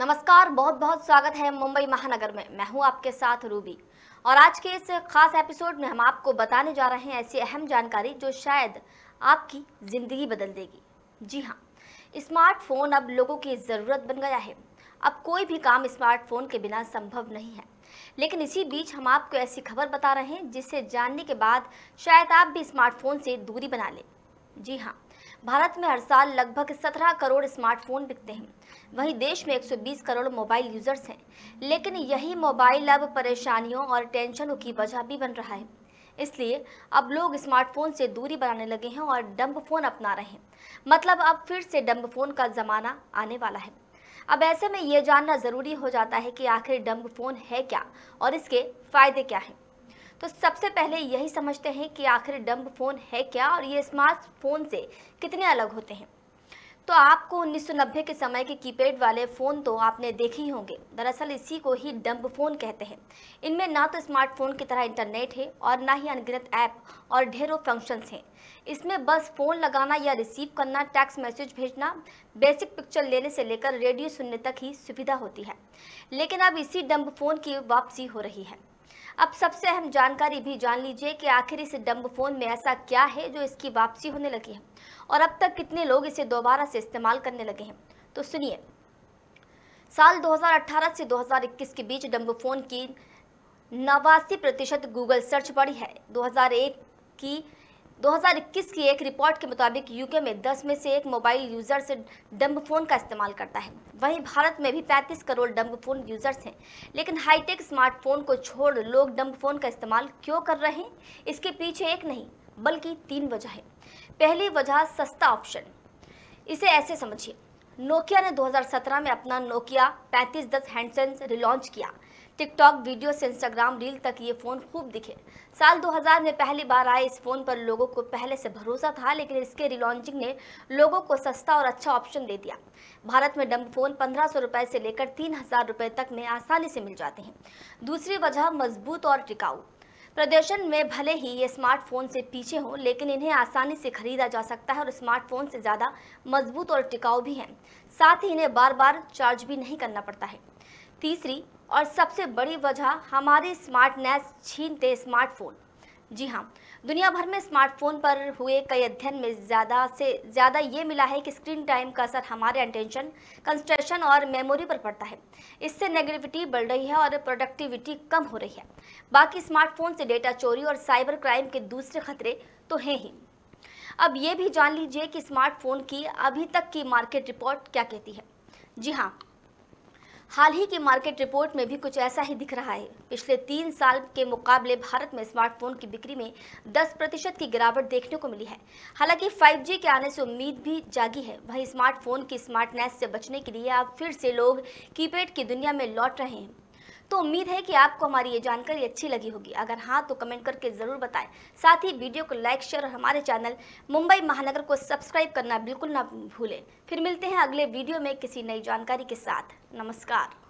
नमस्कार बहुत बहुत स्वागत है मुंबई महानगर में मैं हूं आपके साथ रूबी और आज के इस खास एपिसोड में हम आपको बताने जा रहे हैं ऐसी अहम जानकारी जो शायद आपकी ज़िंदगी बदल देगी जी हाँ स्मार्टफोन अब लोगों की ज़रूरत बन गया है अब कोई भी काम स्मार्टफोन के बिना संभव नहीं है लेकिन इसी बीच हम आपको ऐसी खबर बता रहे हैं जिसे जानने के बाद शायद आप भी स्मार्टफोन से दूरी बना लें जी हाँ भारत में हर साल लगभग 17 करोड़ स्मार्टफोन बिकते हैं वहीं देश में 120 करोड़ मोबाइल यूजर्स हैं लेकिन यही मोबाइल अब परेशानियों और टेंशनों की वजह भी बन रहा है इसलिए अब लोग स्मार्टफोन से दूरी बनाने लगे हैं और डम्ब फोन अपना रहे हैं मतलब अब फिर से डम्ब फोन का ज़माना आने वाला है अब ऐसे में ये जानना ज़रूरी हो जाता है कि आखिर डम्ब फोन है क्या और इसके फ़ायदे क्या हैं तो सबसे पहले यही समझते हैं कि आखिर डम्ब फ़ोन है क्या और ये स्मार्टफोन से कितने अलग होते हैं तो आपको 1990 के समय के कीपैड वाले फ़ोन तो आपने देखे ही होंगे दरअसल इसी को ही डम्ब फ़ोन कहते हैं इनमें ना तो स्मार्टफोन की तरह इंटरनेट है और ना ही अनगिनत ऐप और ढेरों फंक्शंस हैं इसमें बस फ़ोन लगाना या रिसीव करना टैक्स मैसेज भेजना बेसिक पिक्चर लेने से लेकर रेडियो सुनने तक ही सुविधा होती है लेकिन अब इसी डम्ब फ़ोन की वापसी हो रही है अब सबसे अहम जानकारी भी जान लीजिए कि आखिर इस डम्ब फोन में ऐसा क्या है जो इसकी वापसी होने लगी है और अब तक कितने लोग इसे दोबारा से इस्तेमाल करने लगे हैं तो सुनिए साल 2018 से 2021 के बीच डम्ब फोन की नवासी प्रतिशत गूगल सर्च बढ़ी है 2001 की 2021 की एक रिपोर्ट के मुताबिक यूके में 10 में से एक मोबाइल यूजर से डम्ब फोन का इस्तेमाल करता है वहीं भारत में भी 35 करोड़ डम्ब फोन यूजर्स हैं लेकिन हाईटेक स्मार्टफोन को छोड़ लोग डम्ब फोन का इस्तेमाल क्यों कर रहे हैं इसके पीछे एक नहीं बल्कि तीन वजह है पहली वजह सस्ता ऑप्शन इसे ऐसे समझिए नोकिया ने 2017 में अपना नोकिया पैंतीस दस हैंडसेट रिलॉन्च किया टिकटॉक वीडियो से इंस्टाग्राम रील तक ये फ़ोन खूब दिखे साल 2000 में पहली बार आए इस फ़ोन पर लोगों को पहले से भरोसा था लेकिन इसके रिलॉन्चिंग ने लोगों को सस्ता और अच्छा ऑप्शन दे दिया भारत में डम फ़ोन पंद्रह सौ रुपये से लेकर तीन हज़ार रुपये तक में आसानी से मिल जाते हैं दूसरी वजह मजबूत और टिकाऊ प्रदर्शन में भले ही ये स्मार्टफोन से पीछे हो लेकिन इन्हें आसानी से खरीदा जा सकता है और स्मार्टफोन से ज़्यादा मजबूत और टिकाऊ भी हैं साथ ही इन्हें बार बार चार्ज भी नहीं करना पड़ता है तीसरी और सबसे बड़ी वजह हमारे स्मार्टनेस छीनते स्मार्टफोन जी हाँ दुनिया भर में स्मार्टफोन पर हुए कई अध्ययन में ज़्यादा से ज़्यादा ये मिला है कि स्क्रीन टाइम का असर हमारे अटेंशन कंस्ट्रेशन और मेमोरी पर पड़ता है इससे नेगेटिविटी बढ़ रही है और प्रोडक्टिविटी कम हो रही है बाकी स्मार्टफोन से डेटा चोरी और साइबर क्राइम के दूसरे खतरे तो हैं ही अब ये भी जान लीजिए कि स्मार्टफोन की अभी तक की मार्केट रिपोर्ट क्या कहती है जी हाँ हाल ही की मार्केट रिपोर्ट में भी कुछ ऐसा ही दिख रहा है पिछले तीन साल के मुकाबले भारत में स्मार्टफोन की बिक्री में 10 प्रतिशत की गिरावट देखने को मिली है हालांकि 5G के आने से उम्मीद भी जागी है वहीं स्मार्टफोन की स्मार्टनेस से बचने के लिए अब फिर से लोग कीपैड की दुनिया में लौट रहे हैं तो उम्मीद है कि आपको हमारी ये जानकारी अच्छी लगी होगी अगर हाँ तो कमेंट करके ज़रूर बताएं साथ ही वीडियो को लाइक शेयर और हमारे चैनल मुंबई महानगर को सब्सक्राइब करना बिल्कुल ना भूलें फिर मिलते हैं अगले वीडियो में किसी नई जानकारी के साथ नमस्कार